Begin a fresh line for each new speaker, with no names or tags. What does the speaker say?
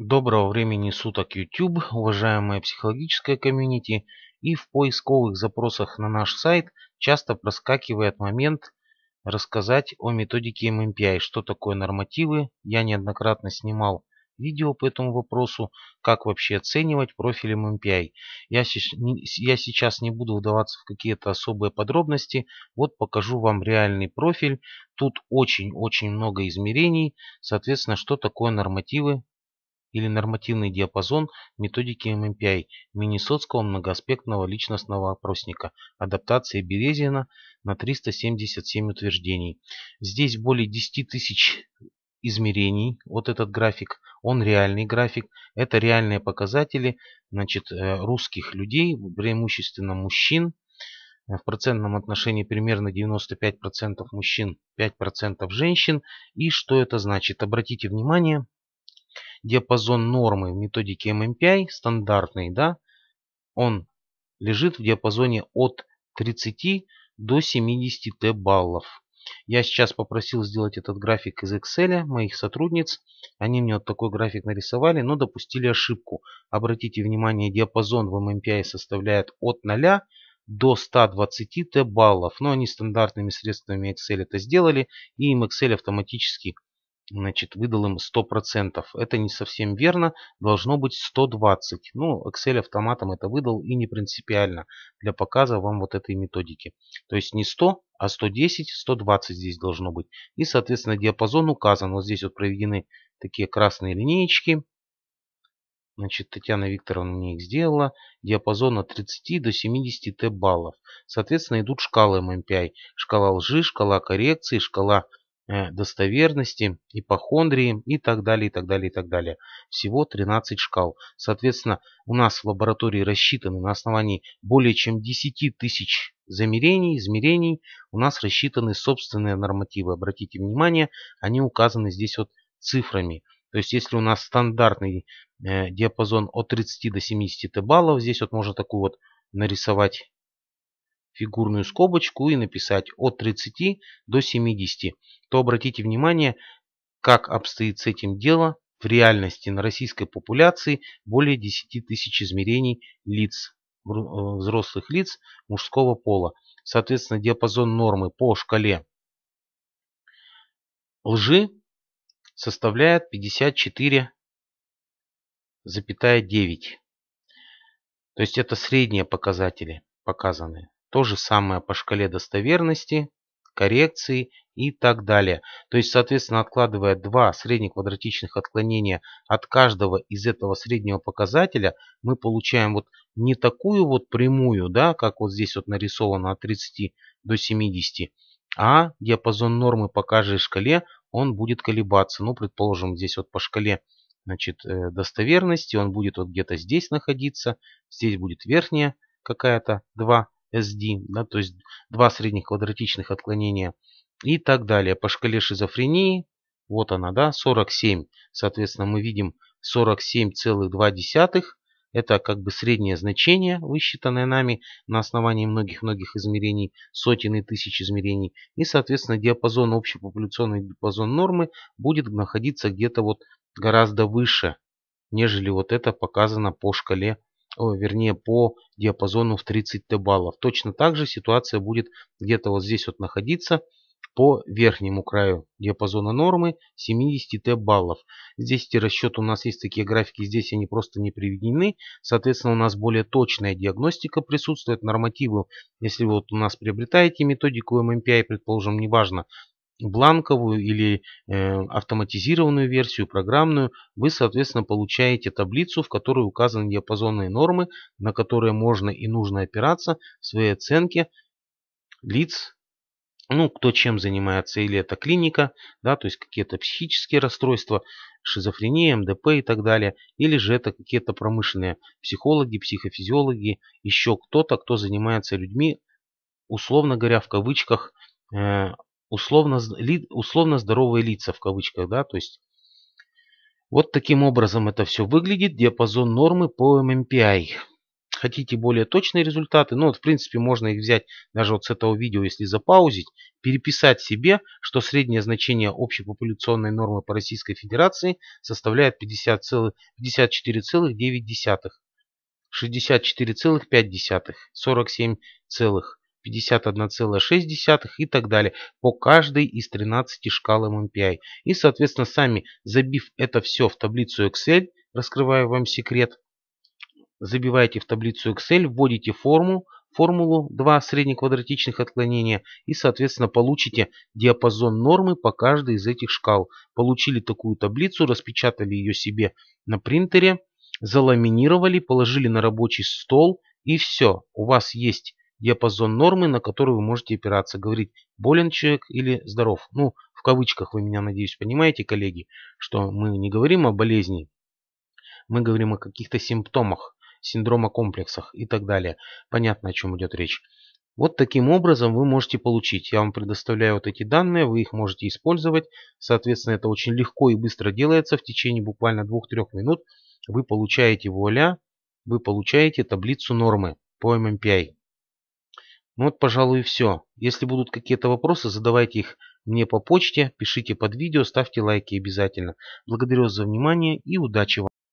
Доброго времени суток YouTube, уважаемая психологическая комьюнити и в поисковых запросах на наш сайт часто проскакивает момент рассказать о методике MMPI, что такое нормативы. Я неоднократно снимал видео по этому вопросу, как вообще оценивать профиль MMPI. Я, я сейчас не буду вдаваться в какие-то особые подробности, вот покажу вам реальный профиль. Тут очень-очень много измерений, соответственно, что такое нормативы или нормативный диапазон методики ММПИ Миннесотского многоаспектного личностного опросника адаптации Березина на 377 утверждений. Здесь более 10 тысяч измерений, вот этот график, он реальный график, это реальные показатели значит, э, русских людей, преимущественно мужчин, э, в процентном отношении примерно 95% мужчин, 5% женщин. И что это значит? Обратите внимание, диапазон нормы в методике MMPI, стандартный, да, он лежит в диапазоне от 30 до 70 Т баллов. Я сейчас попросил сделать этот график из Excel моих сотрудниц. Они мне вот такой график нарисовали, но допустили ошибку. Обратите внимание, диапазон в MMPI составляет от 0 до 120 Т баллов. Но они стандартными средствами Excel это сделали, и им Excel автоматически значит, выдал им 100%. Это не совсем верно, должно быть 120. Ну, Excel автоматом это выдал и не принципиально для показа вам вот этой методики. То есть не 100, а 110, 120 здесь должно быть. И, соответственно, диапазон указан. Вот здесь вот проведены такие красные линеечки. Значит, Татьяна Викторовна мне их сделала. Диапазон от 30 до 70 Т баллов. Соответственно, идут шкалы ММПИ. Шкала лжи, шкала коррекции, шкала Э, достоверности, ипохондрии и так далее, и так далее, и так далее. Всего 13 шкал. Соответственно, у нас в лаборатории рассчитаны на основании более чем 10 тысяч замерений, измерений. У нас рассчитаны собственные нормативы. Обратите внимание, они указаны здесь вот цифрами. То есть, если у нас стандартный э, диапазон от 30 до 70 баллов, здесь вот можно такую вот нарисовать фигурную скобочку и написать от 30 до 70, то обратите внимание, как обстоит с этим дело в реальности на российской популяции более 10 тысяч измерений лиц, э, взрослых лиц мужского пола. Соответственно, диапазон нормы по шкале лжи составляет 54,9. То есть это средние показатели показаны. То же самое по шкале достоверности, коррекции и так далее. То есть, соответственно, откладывая два среднеквадратичных отклонения от каждого из этого среднего показателя, мы получаем вот не такую вот прямую, да, как вот здесь вот нарисовано от 30 до 70, а диапазон нормы по каждой шкале, он будет колебаться. Ну, предположим, здесь вот по шкале значит, э, достоверности он будет вот где-то здесь находиться, здесь будет верхняя какая-то 2, SD, да, то есть два средних квадратичных отклонения и так далее. По шкале шизофрении, вот она, да, 47. Соответственно, мы видим 47,2. Это как бы среднее значение, высчитанное нами на основании многих-многих измерений, сотен и тысяч измерений. И, соответственно, диапазон, популяционный диапазон нормы будет находиться где-то вот гораздо выше, нежели вот это показано по шкале о, вернее, по диапазону в 30 баллов. Точно так же ситуация будет где-то вот здесь вот находиться по верхнему краю диапазона нормы 70 т баллов. Здесь расчеты у нас есть такие графики, здесь они просто не приведены. Соответственно, у нас более точная диагностика присутствует, нормативы. Если вот у нас приобретаете методику MMPI, эм эм предположим, неважно, бланковую или э, автоматизированную версию, программную, вы, соответственно, получаете таблицу, в которой указаны диапазонные нормы, на которые можно и нужно опираться в своей оценке лиц, ну, кто чем занимается, или это клиника, да, то есть какие-то психические расстройства, шизофрения, МДП и так далее, или же это какие-то промышленные психологи, психофизиологи, еще кто-то, кто занимается людьми, условно говоря, в кавычках, э, условно, ли, условно здоровые лица в кавычках, да, то есть вот таким образом это все выглядит, диапазон нормы по MMPI. Эм эм Хотите более точные результаты, ну вот в принципе можно их взять даже вот с этого видео, если запаузить, переписать себе, что среднее значение общей популяционной нормы по Российской Федерации составляет 54,9, 64,5, 47 целых. 51,6 и так далее по каждой из 13 шкал MMPI. И, соответственно, сами забив это все в таблицу Excel, раскрываю вам секрет, забиваете в таблицу Excel, вводите форму, формулу 2 среднеквадратичных отклонения и, соответственно, получите диапазон нормы по каждой из этих шкал. Получили такую таблицу, распечатали ее себе на принтере, заламинировали, положили на рабочий стол и все. У вас есть диапазон нормы, на который вы можете опираться. говорить болен человек или здоров. Ну, в кавычках вы меня, надеюсь, понимаете, коллеги, что мы не говорим о болезни, мы говорим о каких-то симптомах, синдрома комплексах и так далее. Понятно, о чем идет речь. Вот таким образом вы можете получить. Я вам предоставляю вот эти данные, вы их можете использовать. Соответственно, это очень легко и быстро делается. В течение буквально 2-3 минут вы получаете вуаля, вы получаете таблицу нормы по MMPI. Ну вот, пожалуй, и все. Если будут какие-то вопросы, задавайте их мне по почте, пишите под видео, ставьте лайки обязательно. Благодарю за внимание и удачи вам.